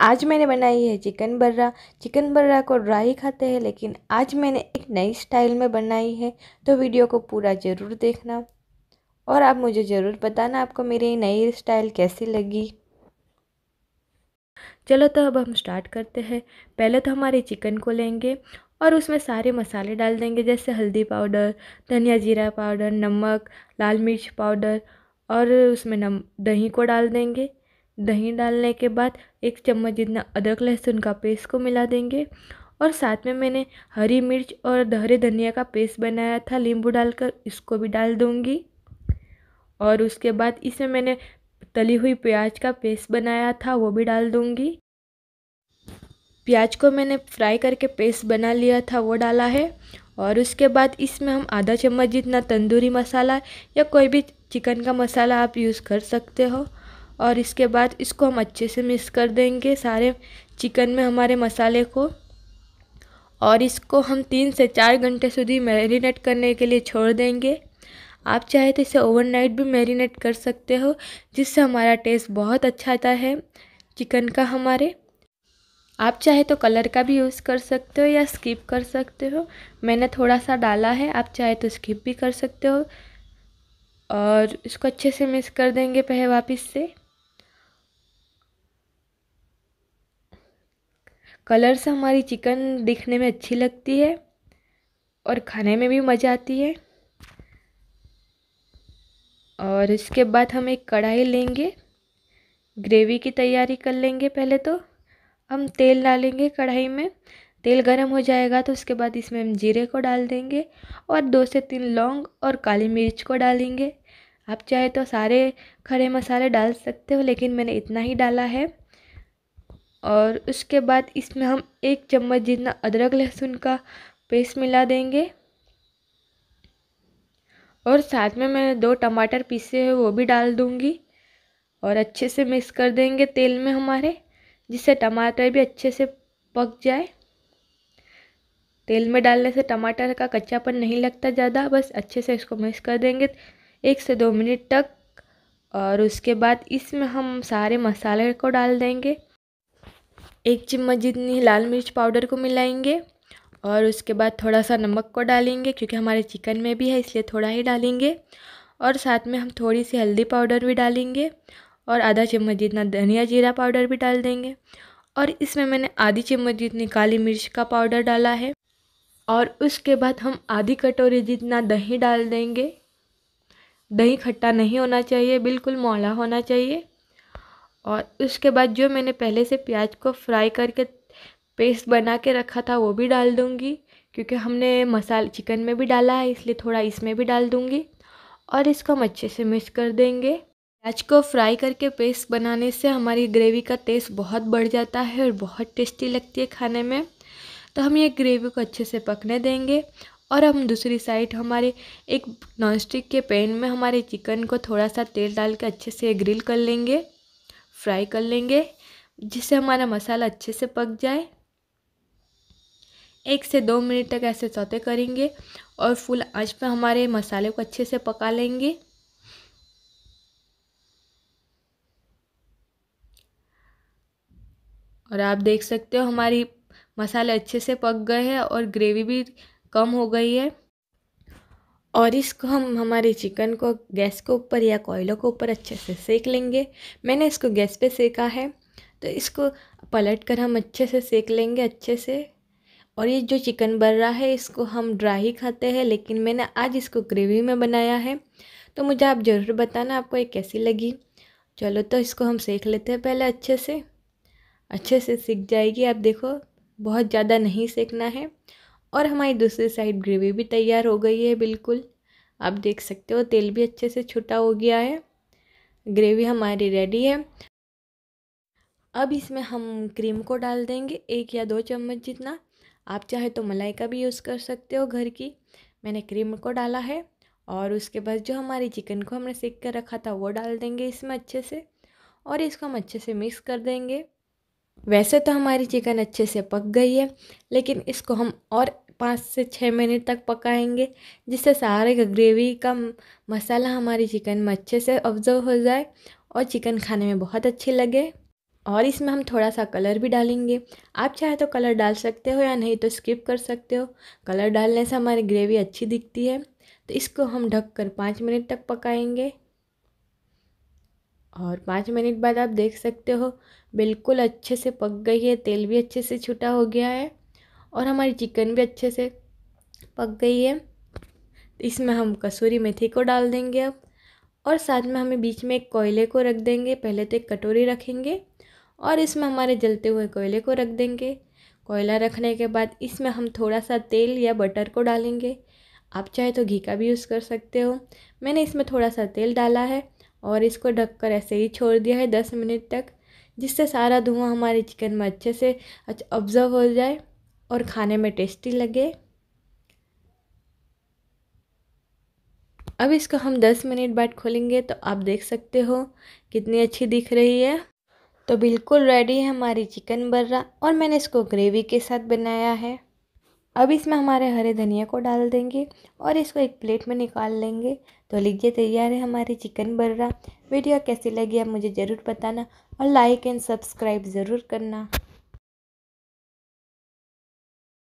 आज मैंने बनाई है चिकन बर्रा चिकन बर्रा को ड्राई खाते हैं लेकिन आज मैंने एक नई स्टाइल में बनाई है तो वीडियो को पूरा ज़रूर देखना और आप मुझे ज़रूर बताना आपको मेरी नई स्टाइल कैसी लगी चलो तो अब हम स्टार्ट करते हैं पहले तो हमारे चिकन को लेंगे और उसमें सारे मसाले डाल देंगे जैसे हल्दी पाउडर धनिया जीरा पाउडर नमक लाल मिर्च पाउडर और उसमें नम दही को डाल देंगे दही डालने के बाद एक चम्मच जितना अदरक लहसुन का पेस्ट को मिला देंगे और साथ में मैंने हरी मिर्च और दहरे धनिया का पेस्ट बनाया था नींबू डालकर इसको भी डाल दूँगी और उसके बाद इसमें मैंने तली हुई प्याज का पेस्ट बनाया था वो भी डाल दूँगी प्याज को मैंने फ्राई करके पेस्ट बना लिया था वो डाला है और उसके बाद इसमें हम आधा चम्मच जितना तंदूरी मसाला या कोई भी चिकन का मसाला आप यूज़ कर सकते हो और इसके बाद इसको हम अच्छे से मिक्स कर देंगे सारे चिकन में हमारे मसाले को और इसको हम तीन से चार घंटे सुधी मैरिनेट करने के लिए छोड़ देंगे आप चाहे तो इसे ओवरनाइट भी मैरिनेट कर सकते हो जिससे हमारा टेस्ट बहुत अच्छा आता है चिकन का हमारे आप चाहे तो कलर का भी यूज़ कर सकते हो या स्किप कर सकते हो मैंने थोड़ा सा डाला है आप चाहे तो स्किप भी कर सकते हो और इसको अच्छे से मिक्स कर देंगे पहले वापस से कलर से हमारी चिकन दिखने में अच्छी लगती है और खाने में भी मज़ा आती है और इसके बाद हम एक कढ़ाई लेंगे ग्रेवी की तैयारी कर लेंगे पहले तो हम तेल डालेंगे कढ़ाई में तेल गरम हो जाएगा तो उसके बाद इसमें हम जीरे को डाल देंगे और दो से तीन लौंग और काली मिर्च को डालेंगे आप चाहे तो सारे खड़े मसाले डाल सकते हो लेकिन मैंने इतना ही डाला है और उसके बाद इसमें हम एक चम्मच जितना अदरक लहसुन का पेस्ट मिला देंगे और साथ में मैं दो टमाटर पीसे हुए वो भी डाल दूँगी और अच्छे से मिक्स कर देंगे तेल में हमारे जिससे टमाटर भी अच्छे से पक जाए तेल में डालने से टमाटर का कच्चापन नहीं लगता ज़्यादा बस अच्छे से इसको मिक्स कर देंगे एक से दो मिनट तक और उसके बाद इसमें हम सारे मसाले को डाल देंगे एक चम्मच जितनी लाल मिर्च पाउडर को मिलाएंगे और उसके बाद थोड़ा सा नमक को डालेंगे क्योंकि हमारे चिकन में भी है इसलिए थोड़ा ही डालेंगे और साथ में हम थोड़ी सी हल्दी पाउडर भी डालेंगे और आधा चम्मच जितना धनिया जीरा पाउडर भी डाल देंगे और इसमें मैंने आधी चम्मच जितनी काली मिर्च का पाउडर डाला है और उसके बाद हम आधी कटोरी जितना दही डाल देंगे दही खट्टा नहीं होना चाहिए बिल्कुल मौला होना चाहिए और उसके बाद जो मैंने पहले से प्याज को फ्राई करके पेस्ट बना के रखा था वो भी डाल दूँगी क्योंकि हमने मसाल चिकन में भी डाला है इसलिए थोड़ा इसमें भी डाल दूँगी और इसको हम अच्छे से मिक्स कर देंगे प्याज को फ्राई करके पेस्ट बनाने से हमारी ग्रेवी का टेस्ट बहुत बढ़ जाता है और बहुत टेस्टी लगती है खाने में तो हम ये ग्रेवी को अच्छे से पकने देंगे और हम दूसरी साइड हमारे एक नॉनस्टिक के पैन में हमारे चिकन को थोड़ा सा तेल डाल के अच्छे से ग्रिल कर लेंगे फ्राई कर लेंगे जिससे हमारा मसाला अच्छे से पक जाए एक से दो मिनट तक ऐसे सौते करेंगे और फुल आंच पर हमारे मसाले को अच्छे से पका लेंगे और आप देख सकते हो हमारी मसाले अच्छे से पक गए हैं और ग्रेवी भी कम हो गई है और इसको हम हमारे चिकन को गैस के ऊपर या कोयलों के ऊपर अच्छे से सेक लेंगे मैंने इसको गैस पे सेका है तो इसको पलट कर हम अच्छे से सेक लेंगे अच्छे से और ये जो चिकन बन रहा है इसको हम ड्राई ही खाते हैं लेकिन मैंने आज इसको ग्रेवी में बनाया है तो मुझे आप ज़रूर बताना आपको ये कैसी लगी चलो तो इसको हम सेक लेते हैं पहले अच्छे से अच्छे से सीख जाएगी आप देखो बहुत ज़्यादा नहीं सेकना है और हमारी दूसरी साइड ग्रेवी भी तैयार हो गई है बिल्कुल आप देख सकते हो तेल भी अच्छे से छुटा हो गया है ग्रेवी हमारी रेडी है अब इसमें हम क्रीम को डाल देंगे एक या दो चम्मच जितना आप चाहे तो मलाई का भी यूज़ कर सकते हो घर की मैंने क्रीम को डाला है और उसके बाद जो हमारी चिकन को हमने सेक कर रखा था वो डाल देंगे इसमें अच्छे से और इसको हम अच्छे से मिक्स कर देंगे वैसे तो हमारी चिकन अच्छे से पक गई है लेकिन इसको हम और पाँच से छः मिनट तक पकाएंगे जिससे सारे ग्रेवी का मसाला हमारी चिकन में अच्छे से ऑब्ज़र्व हो जाए और चिकन खाने में बहुत अच्छी लगे और इसमें हम थोड़ा सा कलर भी डालेंगे आप चाहे तो कलर डाल सकते हो या नहीं तो स्किप कर सकते हो कलर डालने से हमारी ग्रेवी अच्छी दिखती है तो इसको हम ढक कर पाँच मिनट तक पकाएंगे और पाँच मिनट बाद आप देख सकते हो बिल्कुल अच्छे से पक गई है तेल भी अच्छे से छूटा हो गया है और हमारी चिकन भी अच्छे से पक गई है इसमें हम कसूरी मेथी को डाल देंगे अब और साथ में हमें बीच में एक कोयले को रख देंगे पहले तो एक कटोरी रखेंगे और इसमें हमारे जलते हुए कोयले को रख देंगे कोयला रखने के बाद इसमें हम थोड़ा सा तेल या बटर को डालेंगे आप चाहे तो घी का भी यूज़ कर सकते हो मैंने इसमें थोड़ा सा तेल डाला है और इसको ढककर ऐसे ही छोड़ दिया है दस मिनट तक जिससे सारा धुआं हमारे चिकन में अच्छे से अच्छा ऑब्ज़र्व हो जाए और खाने में टेस्टी लगे अब इसको हम 10 मिनट बाद खोलेंगे तो आप देख सकते हो कितनी अच्छी दिख रही है तो बिल्कुल रेडी है हमारी चिकन बर्रा और मैंने इसको ग्रेवी के साथ बनाया है अब इसमें हमारे हरे धनिया को डाल देंगे और इसको एक प्लेट में निकाल लेंगे तो लीजिए तैयार है हमारी चिकन बर्रा वीडियो कैसी लगी आप मुझे ज़रूर बताना और लाइक एंड सब्सक्राइब ज़रूर करना